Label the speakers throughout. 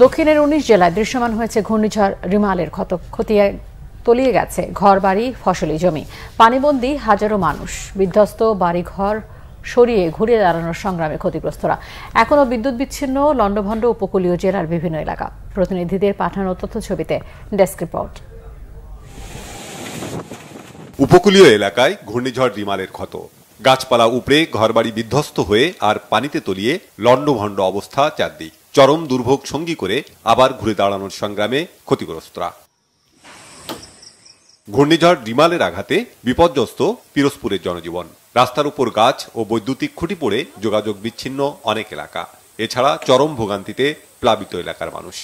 Speaker 1: দক্ষিণের উনিশ জেলায় দৃশ্যমান হয়েছে ঘূর্ণিঝড় রিমালের ক্ষত খতিয়ে তলিয়ে গেছে ঘর বাড়ি ফসলি জমি পানিবন্দি হাজারো মানুষ বিধ্বস্ত বাড়িঘর সরিয়ে ঘুরে দাঁড়ানোর সংগ্রামে ক্ষতিগ্রস্তরা এখনও বিদ্যুৎ বিচ্ছিন্ন লণ্ডভণ্ড উপকূলীয় জেলার বিভিন্ন এলাকা প্রতিনিধিদের পাঠানো তথ্য ছবিতে ডেস্ক রিপোর্ট
Speaker 2: উপকূলীয় এলাকায় ঘূর্ণিঝড় রিমালের ক্ষত গাছপালা উপড়ে ঘরবাড়ি বিধ্বস্ত হয়ে আর পানিতে তলিয়ে লণ্ডভণ্ড অবস্থা চারদিক চরম দুর্ভোগ সঙ্গী করে আবার ঘুরে দাঁড়ানোর সংগ্রামে ক্ষতিগ্রস্তরা ঘূর্ণিঝড় রিমালের আঘাতে বিপর্যস্ত পিরোজপুরের জনজীবন রাস্তার উপর গাছ ও বৈদ্যুতিক খুঁটি পড়ে যোগাযোগ বিচ্ছিন্ন অনেক এলাকা এছাড়া চরম ভোগান্তিতে প্লাবিত এলাকার মানুষ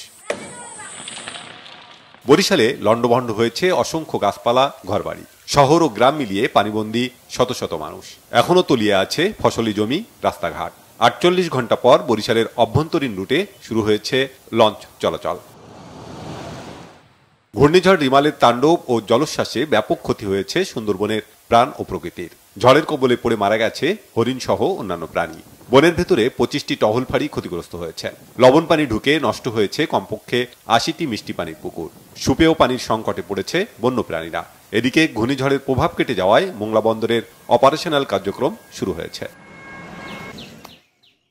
Speaker 2: বরিশালে লণ্ডভণ্ড হয়েছে অসংখ্য গাছপালা ঘরবাড়ি শহর ও গ্রাম মিলিয়ে পানিবন্দী শত শত মানুষ এখনও তলিয়ে আছে ফসলি জমি রাস্তাঘাট আটচল্লিশ ঘন্টা পর বরিশালের অভ্যন্তরীণ রুটে শুরু হয়েছে লঞ্চ চলাচল ঘূর্ণিঝড় রিমালের তাণ্ডব ও জলোচ্ছ্বাসে ব্যাপক ক্ষতি হয়েছে সুন্দরবনের প্রাণ ও প্রকৃতির ঝড়ের কবলে পড়ে মারা গেছে হরিণ সহ অন্যান্য প্রাণী বনের ভেতরে পঁচিশটি টহল ফাঁড়ি ক্ষতিগ্রস্ত হয়েছে লবণ পানি ঢুকে নষ্ট হয়েছে কমপক্ষে আশিটি মিষ্টি পানির পুকুর সুপেয় পানির সংকটে পড়েছে বন্যপ্রাণীরা এদিকে ঘূর্ণিঝড়ের প্রভাব কেটে যাওয়ায় মোংলা বন্দরের অপারেশনাল কার্যক্রম শুরু হয়েছে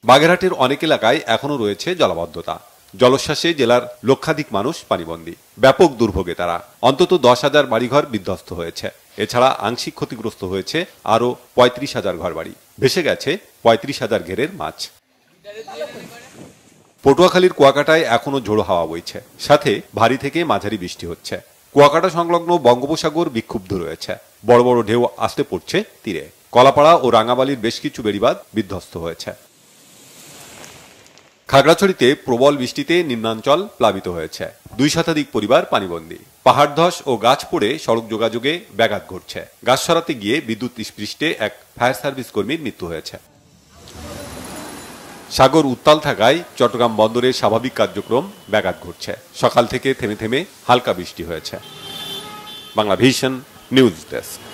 Speaker 2: বাগেরহাটের অনেক এলাকায় এখনও রয়েছে জলাবদ্ধতা জলোচ্ছ্বাসে জেলার লক্ষাধিক মানুষ পানিবন্দী ব্যাপক দুর্ভোগে তারা অন্তত দশ হাজার বাড়িঘর বিধ্বস্ত হয়েছে এছাড়া আংশিক ক্ষতিগ্রস্ত হয়েছে আরও পঁয়ত্রিশ হাজার ঘরবাড়ি ভেসে গেছে পঁয়ত্রিশ হাজার ঘেরের মাছ পটুয়াখালীর কুয়াকাটায় এখনও ঝোড়ো হাওয়া বইছে সাথে ভারী থেকে মাঝারি বৃষ্টি হচ্ছে কুয়াকাটা সংলগ্ন বঙ্গোপসাগর বিক্ষুব্ধ রয়েছে বড় বড় ঢেউ আসতে পড়ছে তীরে কলাপাড়া ও রাঙাবালির বেশ কিছু বেড়িবাদ বিধ্বস্ত হয়েছে খাগড়াছড়িতে প্রবল বৃষ্টিতে নিম্নাঞ্চল প্লাবিত হয়েছে দুই শতাধিক পরিবার পানিবন্দী পাহাড় ধস ও গাছ পড়ে সড়ক যোগাযোগে ব্যাঘাত ঘটছে গাছ সরাতে গিয়ে বিদ্যুৎ স্পৃষ্টে এক ফায়ার সার্ভিস কর্মীর মৃত্যু হয়েছে সাগর উত্তাল থাকায় চট্টগ্রাম বন্দরের স্বাভাবিক কার্যক্রম ব্যাঘাত ঘটছে সকাল থেকে থেমে থেমে হালকা বৃষ্টি হয়েছে বাংলা ভিশন নিউজ ডেস্ক